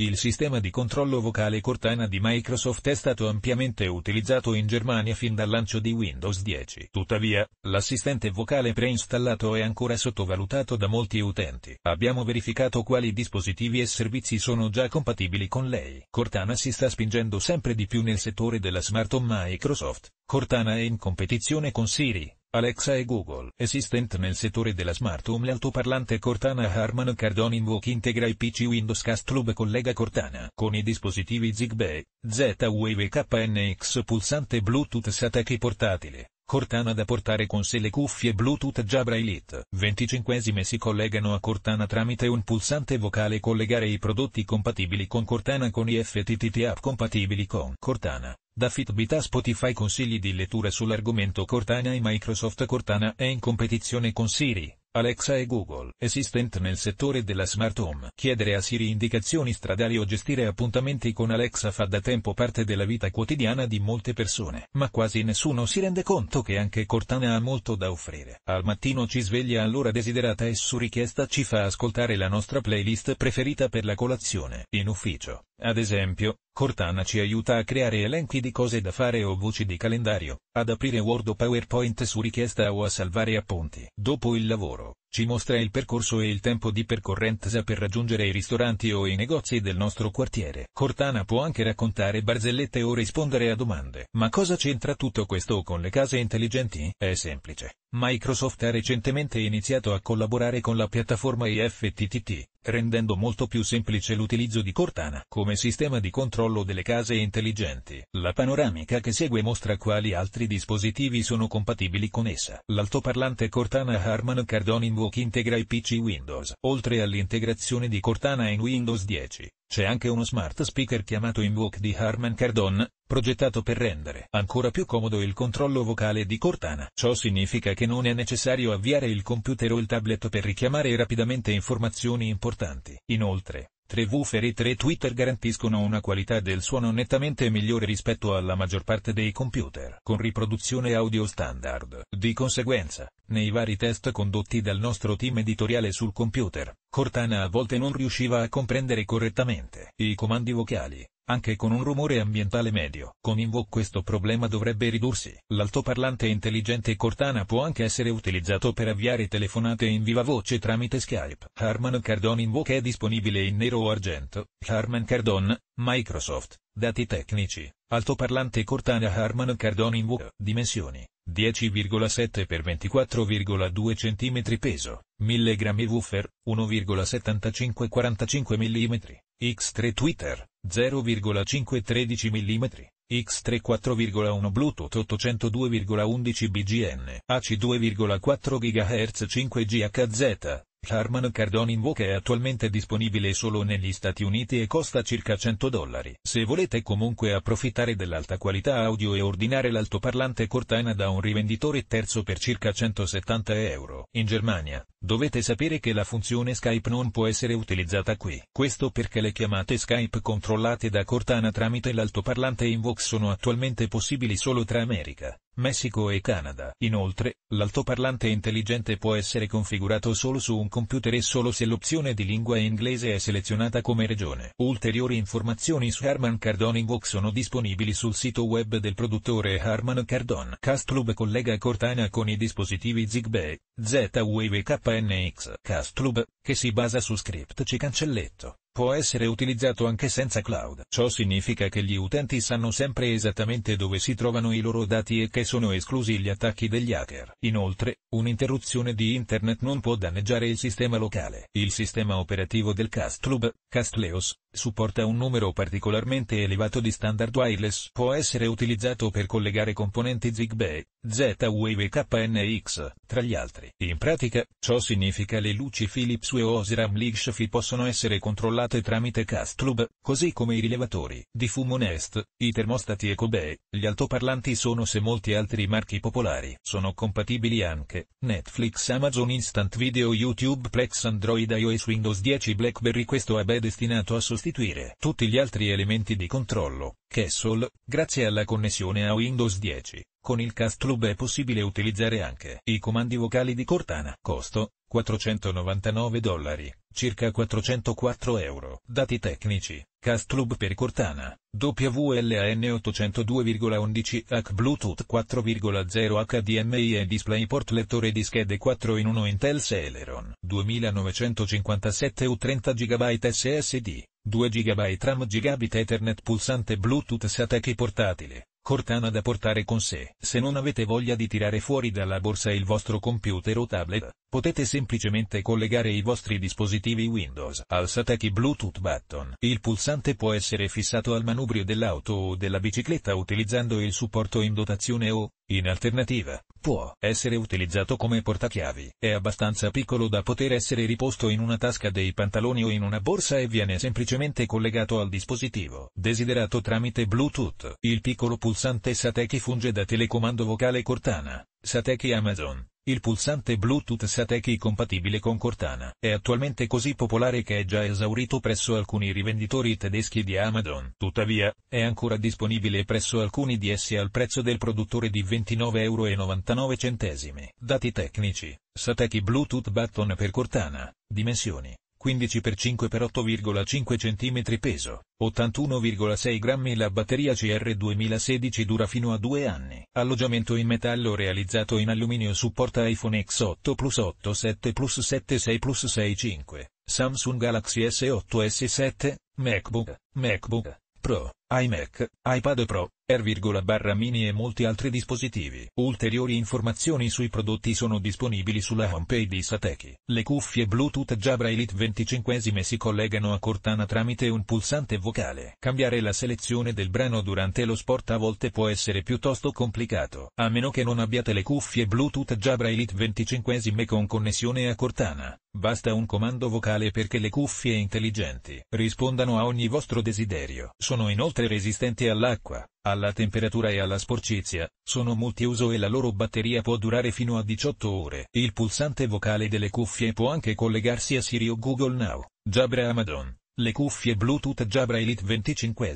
Il sistema di controllo vocale Cortana di Microsoft è stato ampiamente utilizzato in Germania fin dal lancio di Windows 10. Tuttavia, l'assistente vocale preinstallato è ancora sottovalutato da molti utenti. Abbiamo verificato quali dispositivi e servizi sono già compatibili con lei. Cortana si sta spingendo sempre di più nel settore della smart home Microsoft. Cortana è in competizione con Siri, Alexa e Google Assistant nel settore della smart home l'altoparlante Cortana Harman Kardon Invoke integra i PC Windows Cast Club collega Cortana con i dispositivi Zigbee, Z-Wave KNX pulsante Bluetooth Satechi portatile. Cortana da portare con sé le cuffie Bluetooth Jabra Elite 25 si collegano a Cortana tramite un pulsante vocale collegare i prodotti compatibili con Cortana con i FTTT app compatibili con Cortana. Da Fitbit a Spotify consigli di lettura sull'argomento Cortana e Microsoft Cortana è in competizione con Siri, Alexa e Google Assistant nel settore della smart home. Chiedere a Siri indicazioni stradali o gestire appuntamenti con Alexa fa da tempo parte della vita quotidiana di molte persone, ma quasi nessuno si rende conto che anche Cortana ha molto da offrire. Al mattino ci sveglia all'ora desiderata e su richiesta ci fa ascoltare la nostra playlist preferita per la colazione. In ufficio, ad esempio, Cortana ci aiuta a creare elenchi di cose da fare o voci di calendario, ad aprire Word o PowerPoint su richiesta o a salvare appunti. Dopo il lavoro, ci mostra il percorso e il tempo di percorrenza per raggiungere i ristoranti o i negozi del nostro quartiere. Cortana può anche raccontare barzellette o rispondere a domande. Ma cosa c'entra tutto questo con le case intelligenti? È semplice. Microsoft ha recentemente iniziato a collaborare con la piattaforma IFTTT, rendendo molto più semplice l'utilizzo di Cortana come sistema di controllo delle case intelligenti. La panoramica che segue mostra quali altri dispositivi sono compatibili con essa. L'altoparlante Cortana Harman Kardon Invoke integra i PC Windows, oltre all'integrazione di Cortana in Windows 10. C'è anche uno smart speaker chiamato Invoke di Harman Kardon, progettato per rendere ancora più comodo il controllo vocale di Cortana. Ciò significa che non è necessario avviare il computer o il tablet per richiamare rapidamente informazioni importanti. Inoltre, Tre woofer e tre tweeter garantiscono una qualità del suono nettamente migliore rispetto alla maggior parte dei computer con riproduzione audio standard. Di conseguenza, nei vari test condotti dal nostro team editoriale sul computer, Cortana a volte non riusciva a comprendere correttamente i comandi vocali, anche con un rumore ambientale medio. Con Invo questo problema dovrebbe ridursi. L'altoparlante intelligente Cortana può anche essere utilizzato per avviare telefonate in viva voce tramite Skype. Harman Kardon Invo che è disponibile in nero o argento, Harman Kardon, Microsoft, dati tecnici, altoparlante Cortana Harman Kardon Invo, dimensioni. 10,7 x 24,2 cm peso, 1000 g woofer, 1,7545 mm. X3 Twitter, 0,513 mm, X3 4,1 Bluetooth 802,11 BGN, AC 2,4 GHz 5 GHz, Harman Cardone Invoke è attualmente disponibile solo negli Stati Uniti e costa circa 100 dollari. Se volete comunque approfittare dell'alta qualità audio e ordinare l'altoparlante Cortana da un rivenditore terzo per circa 170 euro. In Germania, dovete sapere che la funzione Skype non può essere utilizzata qui. Questo perché le chiamate Skype controllate da Cortana tramite l'altoparlante Invoke sono attualmente possibili solo tra America, Messico e Canada. Inoltre, l'altoparlante intelligente può essere configurato solo su un computer e solo se l'opzione di lingua inglese è selezionata come regione. Ulteriori informazioni su Harman Kardon Invoke sono disponibili sul sito web del produttore Harman Kardon. Castlub collega Cortana con i dispositivi Zigbee, Z-Wave e KNX. Castlub, che si basa su script C cancelletto può essere utilizzato anche senza cloud. Ciò significa che gli utenti sanno sempre esattamente dove si trovano i loro dati e che sono esclusi gli attacchi degli hacker. Inoltre, un'interruzione di internet non può danneggiare il sistema locale. Il sistema operativo del CastLub, CastLeos, supporta un numero particolarmente elevato di standard wireless. Può essere utilizzato per collegare componenti Zigbee, Z-Wave e KNX, tra gli altri. In pratica, ciò significa le luci Philips e Osram Ligshafi possono essere controllate tramite Castlub, così come i rilevatori di fumo Nest, i termostati Ecobee, gli altoparlanti sono se molti altri marchi popolari. Sono compatibili anche Netflix, Amazon Instant Video, YouTube, Plex, Android, iOS, Windows 10, BlackBerry. Questo AB è destinato a sostituire sostituire tutti gli altri elementi di controllo. Castle, grazie alla connessione a Windows 10, con il Cast Club è possibile utilizzare anche i comandi vocali di Cortana. Costo 499 dollari, circa 404 euro. Dati tecnici. Cast Club per Cortana, WLAN 802,11H Bluetooth 4.0 HDMI e DisplayPort lettore di schede 4 in 1 Intel Celeron 2957 U 30 GB SSD, 2 GB RAM Gigabit Ethernet pulsante Bluetooth SATA portatile, Cortana da portare con sé. Se non avete voglia di tirare fuori dalla borsa il vostro computer o tablet, potete semplicemente collegare i vostri dispositivi Windows al Sataki Bluetooth Button. Il pulsante può essere fissato al manubrio dell'auto o della bicicletta utilizzando il supporto in dotazione o, in alternativa, Può essere utilizzato come portachiavi, è abbastanza piccolo da poter essere riposto in una tasca dei pantaloni o in una borsa e viene semplicemente collegato al dispositivo desiderato tramite Bluetooth. Il piccolo pulsante Satechi funge da telecomando vocale Cortana, Satechi Amazon, il pulsante Bluetooth Satechi compatibile con Cortana è attualmente così popolare che è già esaurito presso alcuni rivenditori tedeschi di Amazon. Tuttavia, è ancora disponibile presso alcuni di essi al prezzo del produttore di 29,99 euro. Dati tecnici. Satechi Bluetooth Button per Cortana. Dimensioni. 15 x 5 x 8,5 cm peso, 81,6 grammi la batteria CR 2016 dura fino a due anni. Alloggiamento in metallo realizzato in alluminio supporta iPhone X8 Plus 8 7 Plus 7 6 Plus 6 5, Samsung Galaxy S8 S7, MacBook, MacBook Pro, iMac, iPad Pro, Air-Mini e molti altri dispositivi. Ulteriori informazioni sui prodotti sono disponibili sulla homepage di Satechi. Le cuffie Bluetooth Jabra Elite 25 si collegano a Cortana tramite un pulsante vocale. Cambiare la selezione del brano durante lo sport a volte può essere piuttosto complicato, a meno che non abbiate le cuffie Bluetooth Jabra Elite 25 con connessione a Cortana. Basta un comando vocale perché le cuffie intelligenti rispondano a ogni vostro desiderio. Sono inoltre resistenti all'acqua, alla temperatura e alla sporcizia, sono multiuso e la loro batteria può durare fino a 18 ore. Il pulsante vocale delle cuffie può anche collegarsi a Siri o Google Now. Jabra Amazon. Le cuffie Bluetooth Jabra Elite 25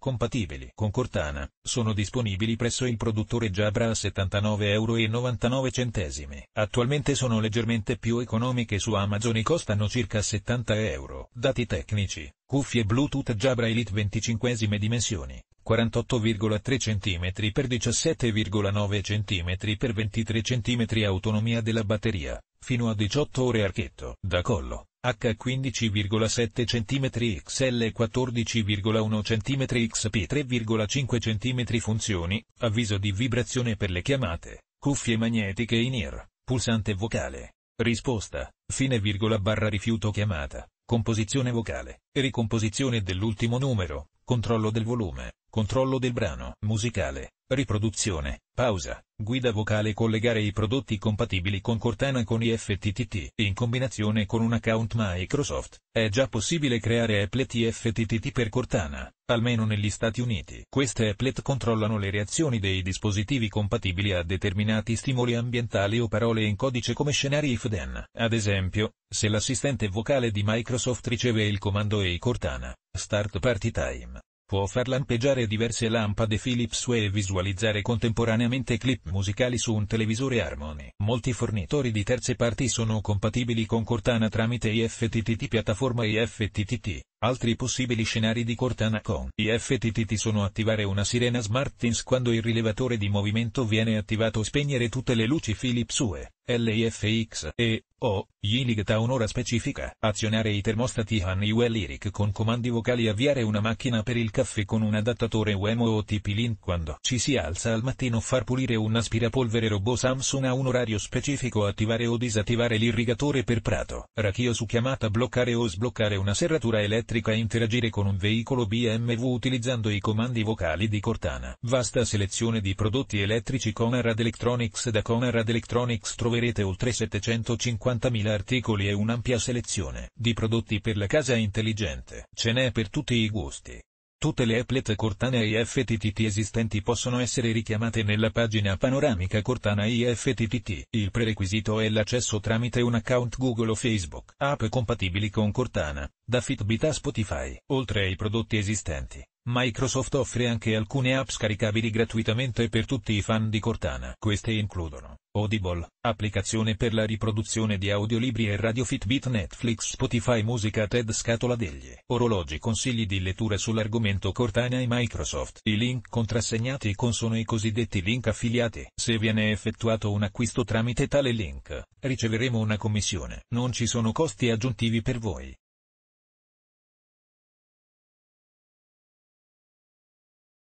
compatibili con Cortana, sono disponibili presso il produttore Jabra a 79,99€. Attualmente sono leggermente più economiche su Amazon e costano circa 70 euro. Dati tecnici. Cuffie Bluetooth Jabra Elite 25 dimensioni. 48,3 cm x 17,9 cm x 23 cm autonomia della batteria, fino a 18 ore archetto da collo, H15,7 cm XL 14,1 cm XP 3,5 cm Funzioni, avviso di vibrazione per le chiamate, cuffie magnetiche in ear, pulsante vocale, risposta, fine virgola barra rifiuto chiamata, composizione vocale, ricomposizione dell'ultimo numero, controllo del volume controllo del brano musicale, riproduzione, pausa, guida vocale collegare i prodotti compatibili con Cortana e con IFTTT, in combinazione con un account Microsoft, è già possibile creare applet IFTTT per Cortana, almeno negli Stati Uniti. Queste applet controllano le reazioni dei dispositivi compatibili a determinati stimoli ambientali o parole in codice come scenari if then. Ad esempio, se l'assistente vocale di Microsoft riceve il comando EI Cortana, Start Party Time, può far lampeggiare diverse lampade Philips Hue e visualizzare contemporaneamente clip musicali su un televisore Harmony. Molti fornitori di terze parti sono compatibili con Cortana tramite IFTTT piattaforma IFTTT. Altri possibili scenari di Cortana con IFTTT sono attivare una sirena SmartThings quando il rilevatore di movimento viene attivato spegnere tutte le luci Philips Hue, LIFX e o, oh, gli limita un'ora specifica. Azionare i termostati Honeywell Lyric con comandi vocali avviare una macchina per il caffè con un adattatore UEMO o TP-Link quando ci si alza al mattino far pulire un aspirapolvere robot Samsung a un orario specifico attivare o disattivare l'irrigatore per prato. Rachio su chiamata bloccare o sbloccare una serratura elettrica interagire con un veicolo BMW utilizzando i comandi vocali di Cortana. Vasta selezione di prodotti elettrici Conrad Electronics da Conrad Electronics troverete oltre 750 50.000 articoli e un'ampia selezione di prodotti per la casa intelligente. Ce n'è per tutti i gusti. Tutte le applet Cortana IFTTT esistenti possono essere richiamate nella pagina panoramica Cortana IFTTT. Il prerequisito è l'accesso tramite un account Google o Facebook. App compatibili con Cortana, da Fitbit a Spotify, oltre ai prodotti esistenti. Microsoft offre anche alcune app scaricabili gratuitamente per tutti i fan di Cortana. Queste includono Audible, applicazione per la riproduzione di audiolibri e radio Fitbit Netflix Spotify Musica TED Scatola degli orologi consigli di lettura sull'argomento Cortana e Microsoft. I link contrassegnati con sono i cosiddetti link affiliati. Se viene effettuato un acquisto tramite tale link, riceveremo una commissione. Non ci sono costi aggiuntivi per voi.